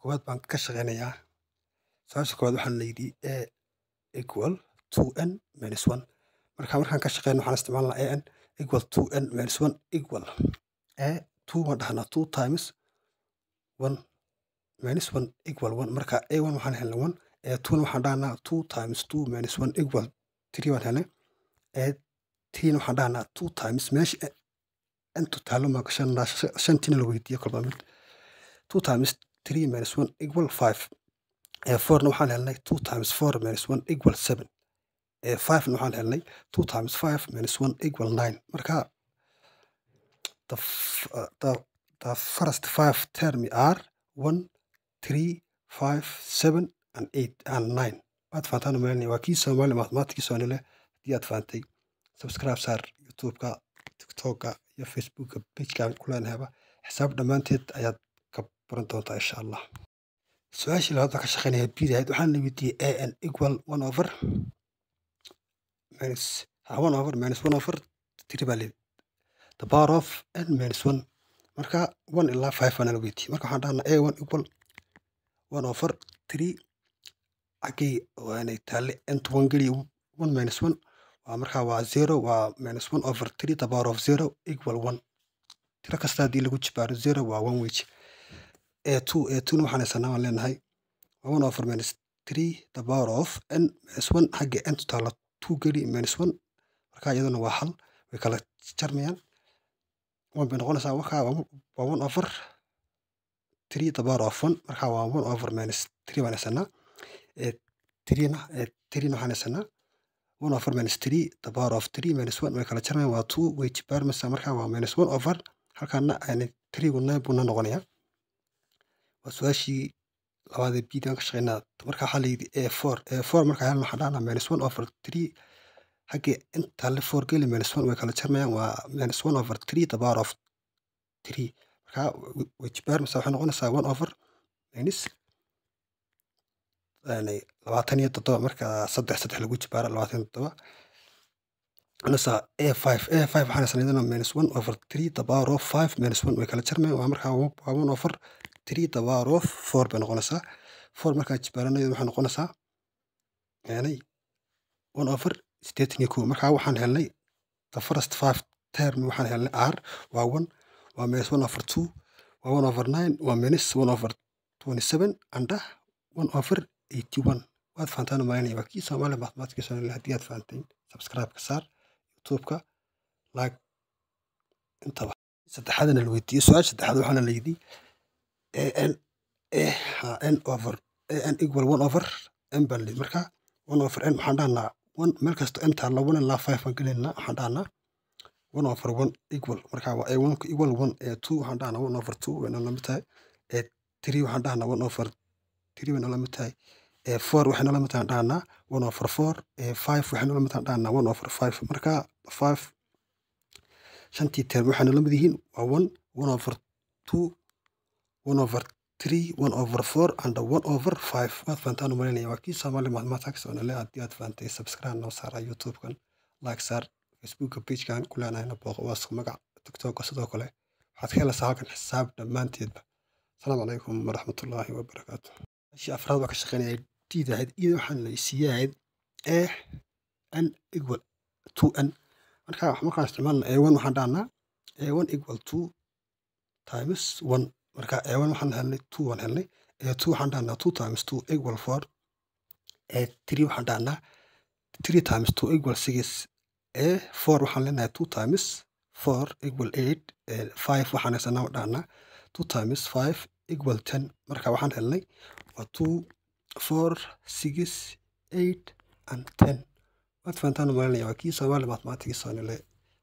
koowaad baan ka shaqaynayaa sababta koowaad waxaan la yidhi a equal two n minus one marka markaan ka shaqeyno waxaan isticmaalnaa a n equal two n minus one equal a two waan dhahnaa two times one minus one equal one marka a one waxaan helnay one a twona waxaan dhahnaa two times two minus one equal three waan helnay a tna waxaan dhahnaa two times meesha intu taalo maa shantina la weydiiyo kolba mid two times three minus one equal five ee eh, fourna waxaan helnay two times four minus one equal seven ee eh, fivena waxaan helnay two times five minus one equal nine marka the, uh, the, the first five term are one three five seven and eight and nine waad fahantaan umalinay waa kii soomaali mathemaatikii sooni leh haddii aad faantay subscribe saar youtubeka tiktokka iyo facebookka pageka aan ku xisaab dhammaanteed ayaad baran doontaa insha allah su-aashii labaad baan ka shaqeynaya bida ahayd waxaan weydiiyey a n equal one over minus ah, one over minus one over three baa leed the power of n minus one marka one ilaa five baan la weydiiyey marka waxaan dhahnaa a one equal one over three xaggay waanay taalle nt one geliya one minus one waa markaa waa zero waa minus one over three the power of zero equal one tiro kasta haddii lagu jibaaro zero waa one wage a2a2 waxaan haysanaa waan leenahay one over minus 3 the power of n minus 1 xagga n tutaala 2 geli minus 1 markaa iyadana waa hal way kala jarmayaan one bay noqonaysaa markaa waa one over three the power of one markaa waa one over minus three baan haysanaa threena threena waxaan haysanaa one over minus three the power of three minus one way kala jarmayaan waa two way jibaarmaysaa markaa waa minus one over halkaana three-gu nine buuna noqonayaa waa su-aashii labaad ee bdan ka shaqeynaa marka waxaa layidhi a for a for markaa helan waxaan dhahnaa minus one over three haggii intaa la for geli minus one way kala jarmayaan waa minus one over three the power of three marka wejbaarmisa waxay noqonaysaa one over minus labaatan iyo toddoba marka saddex saddex lagu jibaara labaatan iyo toddoba nasa a five a five waxaan salinana minus one over three the power of five minus one way kala jarmayaan waa markaa one over three power of four bay noqonaysaa four markaa jibaaranaydo waxay noqonaysaa yani one over sideetan iyo kow markaa waxaan helnay the first five term waxaan helnay r waa one waa minus one over two waa one over nine waa minus one over twenty seven and uh, one over eighty one waad fahantaan maalinaya waa kii soomaaliya mathemaatika somalia aad fahanteen subscribe saar youtube-ka like intaba saddexaadana la weydiiyey su-aasha saddexaad waxaana la yidhi an n over an equal one over n baan leeyahay marka one over n waxaan dhahnaa one meel kasta ntaa labana ilaa five baan gelaynaa waxaan dhahnaa one over one equal marka waa one equal one ee two waxaan dhahnaa one over two wayna lamid tahay ee three waxaan dhahnaa one over three wayna lamid tahay ee four waxayna lamid tahay dhahnaa one over four ee five waxayna lamid tahay dhahnaa one over five marka five shantii term waxayna lamid yihiin waa one one over two one over three one over four and one over five waad fahantaan umalinaya waa kii soomaali mathematics oo nale haddii aad fahantay subscribe noo saaraa youtubekan kan like saar facebookka pagekan ku leenahayna booqo waa magac tiktoka sidoo kale waxaad ka helaysaa halkan xisaab dhammaanteedba asalaamu calaykum waraxmatullaahi wabarakaatu meeshii afraad waa ka shaqeynaya d ahayd iyada waxaan la siiye ahayd e n equal two n markaa markaan isticmaalna e one waxaan dhahnaa e one equal two times one marka ewan waxaan helnay two waan helnay two waxaan dhahnaa two times two equal four three waxaan dhahnaa three times two equal six four waxaan leenahay two times four equal eight five waxaan haysanaa dhahnaa two times five equal ten marka waxaan helnay waa two four six eight and ten waad fahantaan u waa kii soomaali mathematics oo nile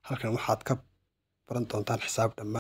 halkan waxaad ka baran doontaan xisaab dhammaan